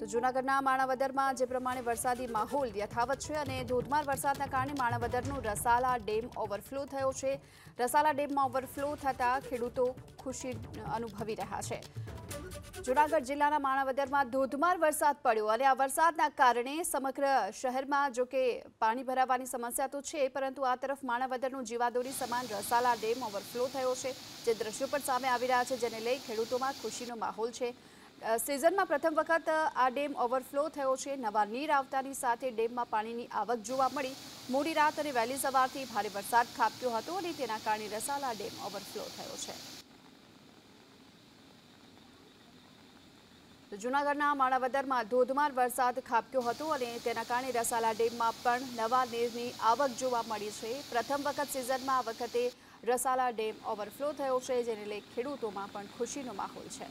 તો જૂનાગઢના માણાવદરમાં જે પ્રમાણે વરસાદી માહોલ યથાવત છે અને ધોધમાર વરસાદના કારણે માણાવદરનું રસાલા ડેમ ઓવરફ્લો થયો છે રસાલા ડેમમાં ઓવરફ્લો થતાં ખેડૂતો ખુશી અનુભવી રહ્યા છે જૂનાગઢ જિલ્લાના માણાવદરમાં ધોધમાર વરસાદ પડ્યો અને આ વરસાદના કારણે સમગ્ર શહેરમાં જો કે પાણી ભરાવાની સમસ્યા તો છે પરંતુ આ તરફ માણાવદરનું જીવાદોરી સમાન રસાલા ડેમ ઓવરફ્લો થયો છે જે દ્રશ્યો પણ સામે આવી રહ્યા છે જેને લઈ ખેડૂતોમાં ખુશીનો માહોલ છે સિઝનમાં પ્રથમ વખત આ ડેમ ઓવરફ્લો થયો છે નવા નીર આવતાની સાથે ડેમમાં પાણીની આવક જોવા મળી મોડી રાત અને વહેલી સવારથી ભારે વરસાદ ખાબક્યો હતો અને તેના કારણે રસાલા ડેમ ઓવરફ્લો થયો છે જૂનાગઢના માણાવદરમાં ધોધમાર વરસાદ ખાબક્યો હતો અને તેના કારણે રસાલા ડેમમાં પણ નવા નીરની આવક જોવા મળી છે પ્રથમ વખત સિઝનમાં આ વખતે રસાલા ડેમ ઓવરફ્લો થયો છે જેને લઈ ખેડૂતોમાં પણ ખુશીનો માહોલ છે